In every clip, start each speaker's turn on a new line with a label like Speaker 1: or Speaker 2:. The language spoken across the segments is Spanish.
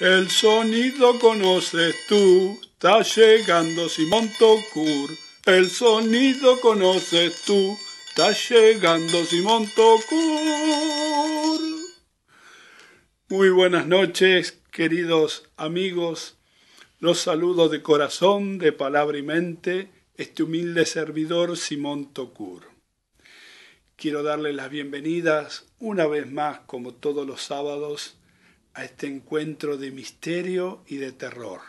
Speaker 1: El sonido conoces tú, está llegando Simón Tocur. El sonido conoces tú, está llegando Simón Tocur. Muy buenas noches, queridos amigos. Los saludo de corazón, de palabra y mente, este humilde servidor Simón Tocur. Quiero darle las bienvenidas una vez más, como todos los sábados, a este encuentro de misterio y de terror.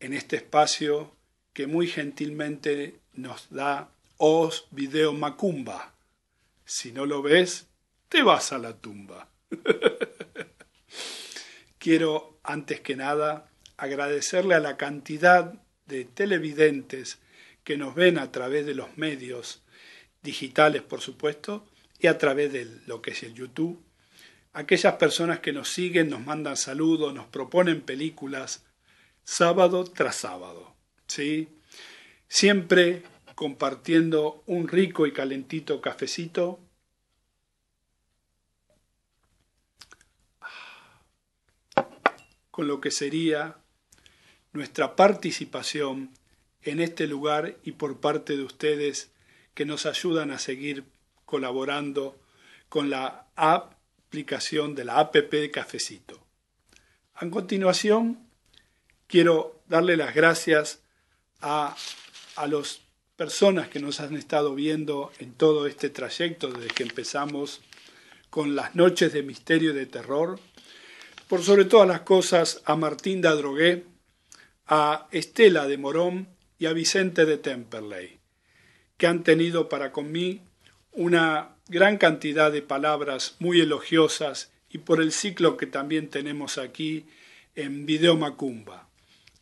Speaker 1: En este espacio que muy gentilmente nos da Os Video Macumba. Si no lo ves, te vas a la tumba. Quiero, antes que nada, agradecerle a la cantidad de televidentes que nos ven a través de los medios digitales, por supuesto, y a través de lo que es el YouTube aquellas personas que nos siguen, nos mandan saludos, nos proponen películas, sábado tras sábado. ¿sí? Siempre compartiendo un rico y calentito cafecito. con lo que sería nuestra participación en este lugar y por parte de ustedes que nos ayudan a seguir colaborando con la app de la APP de Cafecito. A continuación, quiero darle las gracias a, a las personas que nos han estado viendo en todo este trayecto desde que empezamos con las noches de misterio y de terror. Por sobre todas las cosas, a Martín Dadrogué, a Estela de Morón y a Vicente de Temperley, que han tenido para conmigo una gran cantidad de palabras muy elogiosas y por el ciclo que también tenemos aquí en Video Macumba.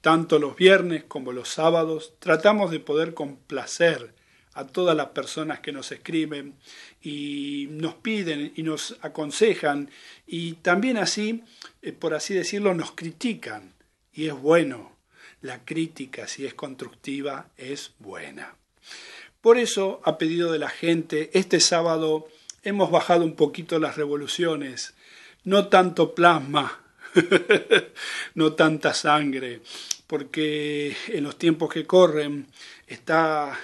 Speaker 1: Tanto los viernes como los sábados tratamos de poder complacer a todas las personas que nos escriben y nos piden y nos aconsejan y también así, eh, por así decirlo, nos critican. Y es bueno, la crítica, si es constructiva, es buena. Por eso, a pedido de la gente, este sábado hemos bajado un poquito las revoluciones. No tanto plasma, no tanta sangre, porque en los tiempos que corren está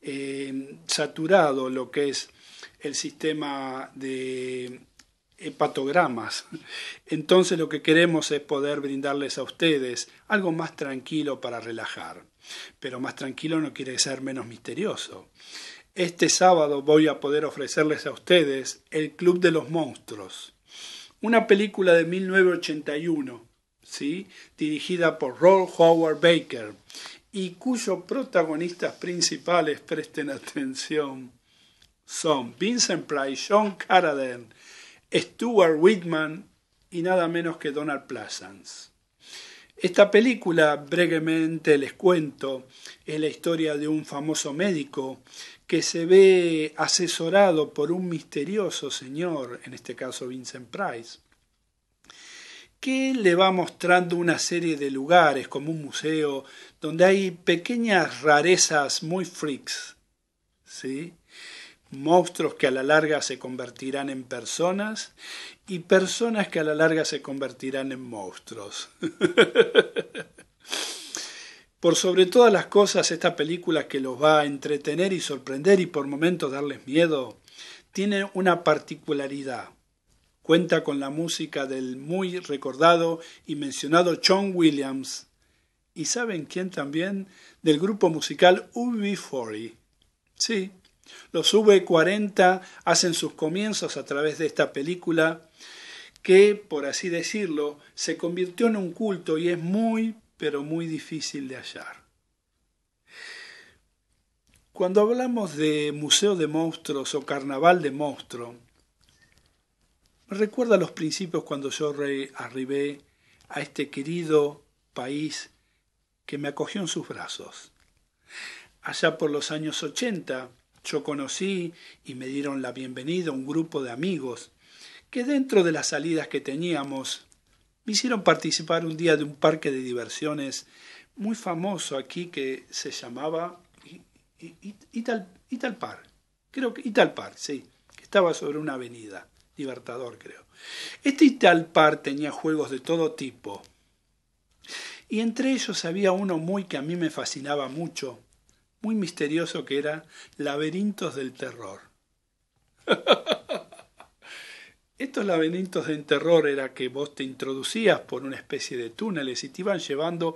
Speaker 1: eh, saturado lo que es el sistema de hepatogramas. Entonces lo que queremos es poder brindarles a ustedes algo más tranquilo para relajar pero más tranquilo no quiere ser menos misterioso. Este sábado voy a poder ofrecerles a ustedes El Club de los Monstruos, una película de 1981, ¿sí? dirigida por Roll Howard Baker y cuyos protagonistas principales, presten atención, son Vincent Price, John Caraden, Stuart Whitman y nada menos que Donald Pleasance. Esta película, brevemente les cuento, es la historia de un famoso médico que se ve asesorado por un misterioso señor, en este caso Vincent Price, que le va mostrando una serie de lugares, como un museo, donde hay pequeñas rarezas muy freaks, ¿sí? monstruos que a la larga se convertirán en personas y personas que a la larga se convertirán en monstruos. Por sobre todas las cosas, esta película que los va a entretener y sorprender y por momentos darles miedo, tiene una particularidad. Cuenta con la música del muy recordado y mencionado John Williams. ¿Y saben quién también? Del grupo musical UB40. Sí, los V40 hacen sus comienzos a través de esta película que, por así decirlo, se convirtió en un culto y es muy, pero muy difícil de hallar. Cuando hablamos de Museo de Monstruos o Carnaval de Monstruos, me recuerda los principios cuando yo arribé a este querido país que me acogió en sus brazos. Allá por los años 80, yo conocí y me dieron la bienvenida un grupo de amigos que dentro de las salidas que teníamos me hicieron participar un día de un parque de diversiones muy famoso aquí que se llamaba Ital, Ital creo que Ital sí, que estaba sobre una avenida, Libertador creo. Este Ital par tenía juegos de todo tipo y entre ellos había uno muy que a mí me fascinaba mucho, muy misterioso que era Laberintos del Terror. Estos laberintos del terror era que vos te introducías por una especie de túneles y te iban llevando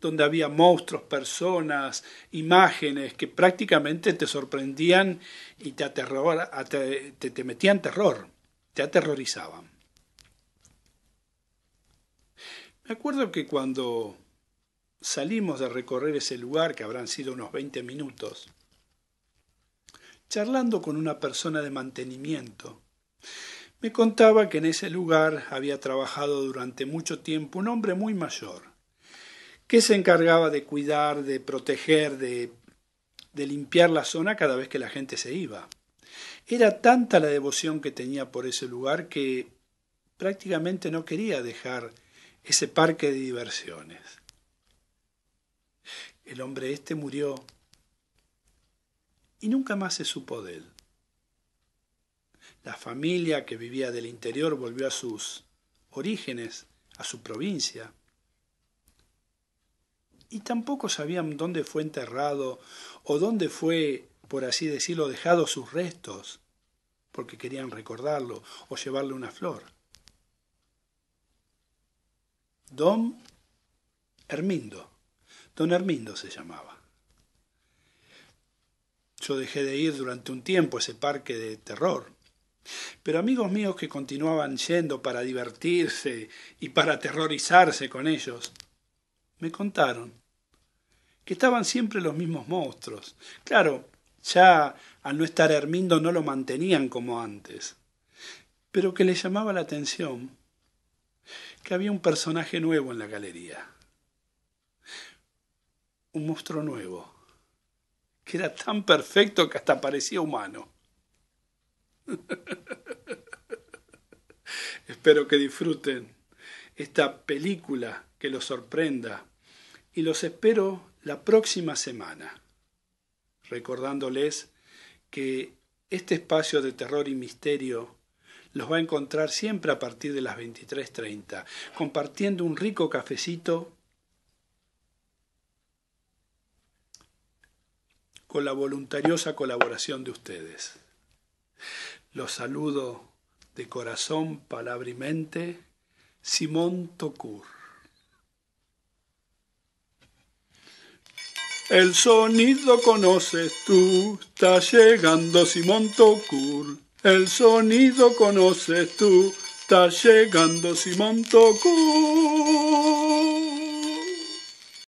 Speaker 1: donde había monstruos, personas, imágenes que prácticamente te sorprendían y te, te metían terror, te aterrorizaban. Me acuerdo que cuando salimos de recorrer ese lugar, que habrán sido unos 20 minutos, charlando con una persona de mantenimiento. Me contaba que en ese lugar había trabajado durante mucho tiempo un hombre muy mayor, que se encargaba de cuidar, de proteger, de, de limpiar la zona cada vez que la gente se iba. Era tanta la devoción que tenía por ese lugar que prácticamente no quería dejar ese parque de diversiones. El hombre este murió y nunca más se supo de él. La familia que vivía del interior volvió a sus orígenes, a su provincia. Y tampoco sabían dónde fue enterrado o dónde fue, por así decirlo, dejado sus restos, porque querían recordarlo o llevarle una flor. Dom Hermindo. Don Hermindo se llamaba. Yo dejé de ir durante un tiempo a ese parque de terror, pero amigos míos que continuaban yendo para divertirse y para aterrorizarse con ellos, me contaron que estaban siempre los mismos monstruos. Claro, ya al no estar Hermindo no lo mantenían como antes, pero que le llamaba la atención que había un personaje nuevo en la galería un monstruo nuevo, que era tan perfecto que hasta parecía humano. Espero que disfruten esta película que los sorprenda y los espero la próxima semana, recordándoles que este espacio de terror y misterio los va a encontrar siempre a partir de las 23.30, compartiendo un rico cafecito la voluntariosa colaboración de ustedes. Los saludo de corazón, palabra y mente, Simón Tocur. El sonido conoces tú, está llegando Simón Tocur. El sonido conoces tú, está llegando Simón Tocur.